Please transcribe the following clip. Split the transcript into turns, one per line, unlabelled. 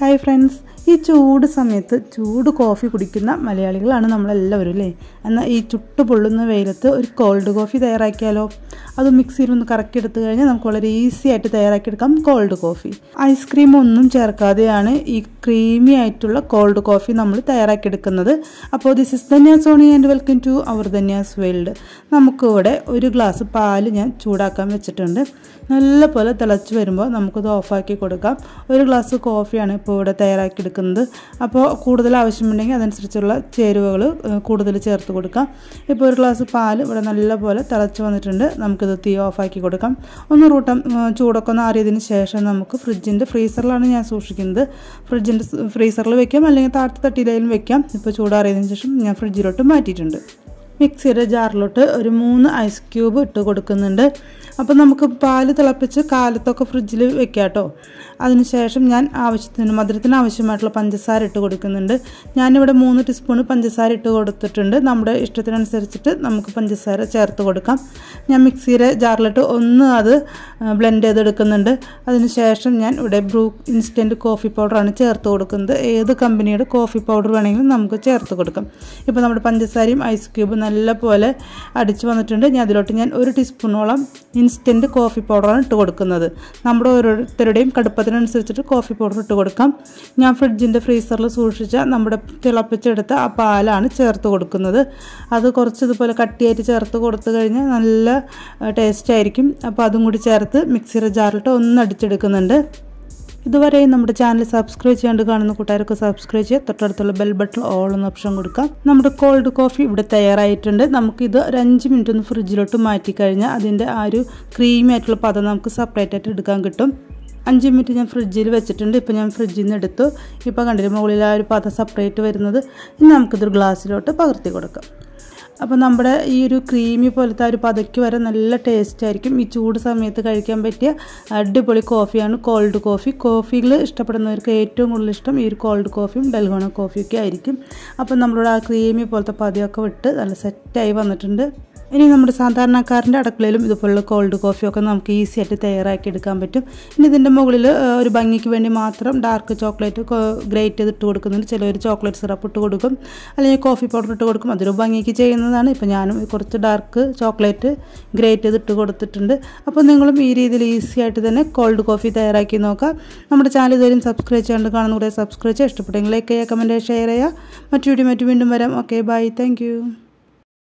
hi friends ഈ ചൂട് സമയത്ത് ചൂട് കോഫി കുടിക്കുന്ന മലയാളികളാണ് നമ്മളെല്ലാവരും അല്ലേ എന്നാൽ ഈ ചുട്ട് പൊള്ളുന്ന വെയിലത്ത് ഒരു കോൾഡ് കോഫി തയ്യാറാക്കിയാലോ അത് മിക്സിയിൽ ഒന്ന് എടുത്തു കഴിഞ്ഞാൽ നമുക്ക് വളരെ ഈസി ആയിട്ട് തയ്യാറാക്കിയെടുക്കാം കോൾഡ് കോഫി ഐസ്ക്രീം ഒന്നും ചേർക്കാതെയാണ് ഈ ക്രീമി ആയിട്ടുള്ള കോൾഡ് കോഫി നമ്മൾ തയ്യാറാക്കിയെടുക്കുന്നത് അപ്പോൾ this is Dhanya Soni and welcome to our Dhanya's world നമുക്കിവിടെ ഒരു ഗ്ലാസ് പാല് ഞാൻ ചൂടാക്കാൻ വെച്ചിട്ടുണ്ട് നല്ലപോലെ തിളച്ച് വരുമ്പോൾ നമുക്കത് ഓഫാക്കി കൊടുക്കാം ഒരു ഗ്ലാസ് കോഫിയാണ് ഇപ്പോൾ ഇവിടെ എടുക്കുന്നത് അപ്പോൾ കൂടുതൽ ആവശ്യമുണ്ടെങ്കിൽ അതനുസരിച്ചുള്ള ചേരുവകൾ കൂടുതൽ ചേർത്ത് കൊടുക്കാം ഇപ്പോൾ ഒരു ഗ്ലാസ് പാൽ ഇവിടെ നല്ലപോലെ തിളച്ച് വന്നിട്ടുണ്ട് നമുക്കിത് തീ ഓഫാക്കി കൊടുക്കാം ഒന്ന് റൂട്ടം ചൂടൊക്കെ ഒന്ന് ആറിയതിന് ശേഷം നമുക്ക് ഫ്രിഡ്ജിൻ്റെ ഫ്രീസറിലാണ് ഞാൻ സൂക്ഷിക്കുന്നത് ഫ്രിഡ്ജിൻ്റെ ഫ്രീസറിൽ വെക്കാം അല്ലെങ്കിൽ താഴത്തെ തട്ടിയിലും വെക്കാം ഇപ്പോൾ ചൂടാറിയതിന് ശേഷം ഞാൻ ഫ്രിഡ്ജിലോട്ട് മാറ്റിയിട്ടുണ്ട് മിക്സിയുടെ ജാറിലോട്ട് ഒരു മൂന്ന് ഐസ് ക്യൂബ് ഇട്ട് കൊടുക്കുന്നുണ്ട് അപ്പോൾ നമുക്ക് പാൽ തിളപ്പിച്ച് കാലത്തൊക്കെ ഫ്രിഡ്ജിൽ വെക്കാം കേട്ടോ അതിനുശേഷം ഞാൻ ആവശ്യത്തിന് മധുരത്തിന് ആവശ്യമായിട്ടുള്ള പഞ്ചസാര ഇട്ട് കൊടുക്കുന്നുണ്ട് ഞാനിവിടെ മൂന്ന് ടീസ്പൂൺ പഞ്ചസാര ഇട്ട് കൊടുത്തിട്ടുണ്ട് നമ്മുടെ ഇഷ്ടത്തിനനുസരിച്ചിട്ട് നമുക്ക് പഞ്ചസാര ചേർത്ത് കൊടുക്കാം ഞാൻ മിക്സിയുടെ ജാറിലിട്ട് ഒന്ന് അത് ബ്ലെൻഡ് ചെയ്തെടുക്കുന്നുണ്ട് അതിനുശേഷം ഞാൻ ഇവിടെ ബ്രൂ ഇൻസ്റ്റൻറ്റ് കോഫി പൗഡറാണ് ചേർത്ത് കൊടുക്കുന്നത് ഏത് കമ്പനിയുടെ കോഫി പൗഡർ വേണമെങ്കിലും നമുക്ക് ചേർത്ത് കൊടുക്കാം ഇപ്പോൾ നമ്മുടെ പഞ്ചസാരയും ഐസ് ക്യൂബും നല്ല പോലെ അടിച്ച് വന്നിട്ടുണ്ട് ഞാൻ അതിലോട്ട് ഞാൻ ഒരു ടീസ്പൂണോളം ഇൻസ്റ്റൻറ്റ് കോഫി പൗഡറാണ് ഇട്ട് കൊടുക്കുന്നത് നമ്മുടെ ഓരോരുത്തരുടെയും കടുപ്പത്തിനനുസരിച്ചിട്ട് കോഫി പൗഡർ ഇട്ട് കൊടുക്കാം ഞാൻ ഫ്രിഡ്ജിൻ്റെ ഫ്രീസറിൽ സൂക്ഷിച്ച നമ്മുടെ തിളപ്പിച്ചെടുത്ത ആ പാലാണ് ചേർത്ത് കൊടുക്കുന്നത് അത് കുറച്ച് ഇതുപോലെ കട്ടിയായിട്ട് ചേർത്ത് കൊടുത്തു കഴിഞ്ഞാൽ നല്ല ടേസ്റ്റ് ആയിരിക്കും അപ്പോൾ അതും കൂടി ചേർത്ത് മിക്സിയുടെ ജാറിലിട്ട് ഒന്ന് അടിച്ചെടുക്കുന്നുണ്ട് ഇതുവരെ നമ്മുടെ ചാനൽ സബ്സ്ക്രൈബ് ചെയ്യാണ്ട് കാണുന്ന കൂട്ടുകാരൊക്കെ സബ്സ്ക്രൈബ് ചെയ്യുക തൊട്ടടുത്തുള്ള ബെൽ ബട്ടൺ ഓൾ എന്ന ഓപ്ഷൻ കൊടുക്കാം നമ്മുടെ കോൾഡ് കോഫി ഇവിടെ തയ്യാറായിട്ടുണ്ട് നമുക്കിത് ഒരു അഞ്ച് മിനിറ്റ് ഒന്ന് ഫ്രിഡ്ജിലോട്ട് മാറ്റി കഴിഞ്ഞാൽ അതിൻ്റെ ആ ഒരു ക്രീമി ആയിട്ടുള്ള പദം നമുക്ക് സെപ്പറേറ്റ് ആയിട്ട് എടുക്കാൻ കിട്ടും അഞ്ച് മിനിറ്റ് ഞാൻ ഫ്രിഡ്ജിൽ വെച്ചിട്ടുണ്ട് ഇപ്പോൾ ഞാൻ ഫ്രിഡ്ജിൽ നിന്ന് എടുത്തു ഇപ്പോൾ കണ്ടിട്ട് മുകളിൽ ആ ഒരു പദം സെപ്പറേറ്റ് വരുന്നത് ഇനി നമുക്കിതൊരു ഗ്ലാസ്സിലോട്ട് പകർത്തി കൊടുക്കാം അപ്പോൾ നമ്മുടെ ഈ ഒരു ക്രീമി പോലത്തെ ഒരു പതുക്കി വരെ നല്ല ടേസ്റ്റ് ആയിരിക്കും ഈ ചൂട് സമയത്ത് കഴിക്കാൻ പറ്റിയ അടിപൊളി കോഫിയാണ് കോൾഡ് കോഫി കോഫികൾ ഇഷ്ടപ്പെടുന്നവർക്ക് ഏറ്റവും കൂടുതൽ ഇഷ്ടം ഈ ഒരു കോൾഡ് കോഫിയും ഡൽഗോണ കോഫിയൊക്കെ ആയിരിക്കും അപ്പം നമ്മളോട് ആ ക്രീമി പോലത്തെ പതിയൊക്കെ വിട്ട് നല്ല സെറ്റായി വന്നിട്ടുണ്ട് ഇനി നമ്മുടെ സാധാരണക്കാരൻ്റെ അടുക്കളയിലും ഇതുപോലുള്ള കോൾഡ് കോഫിയൊക്കെ നമുക്ക് ഈസി ആയിട്ട് തയ്യാറാക്കി എടുക്കാൻ പറ്റും ഇനി ഇതിൻ്റെ മുകളിൽ ഒരു ഭംഗിക്ക് വേണ്ടി മാത്രം ഡാർക്ക് ചോക്ലേറ്റ് ഗ്രേറ്റ് ചെയ്ത് ഇട്ട് കൊടുക്കുന്നുണ്ട് ചിലവർ ചോക്ലേറ്റ് സിറപ്പ് ഇട്ട് കൊടുക്കും അല്ലെങ്കിൽ കോഫി പൗഡർ ഇട്ട് കൊടുക്കും അതൊരു ഭംഗിക്ക് ചെയ്യുന്നതാണ് ഇപ്പോൾ ഞാനും കുറച്ച് ഡാർക്ക് ചോക്ലേറ്റ് ഗ്രേറ്റ് ചെയ്ത് ഇട്ട് കൊടുത്തിട്ടുണ്ട് അപ്പോൾ നിങ്ങളും ഈ രീതിയിൽ ഈസി ആയിട്ട് തന്നെ കോൾഡ് കോഫി തയ്യാറാക്കി നോക്കാം നമ്മുടെ ചാനൽ ഇതുവരെയും സബ്സ്ക്രൈബ് ചെയ്യാണ്ട് കാണുന്ന സബ്സ്ക്രൈബ് ചെയ്യുക ഇഷ്ടപ്പെട്ടെങ്കിൽ ലൈക്ക് ചെയ്യുക കമൻറ്റ് ഷെയർ ചെയ്യുക മറ്റു വീഡിയോ മറ്റു വീണ്ടും വരാം ഓക്കെ ബൈ താങ്ക്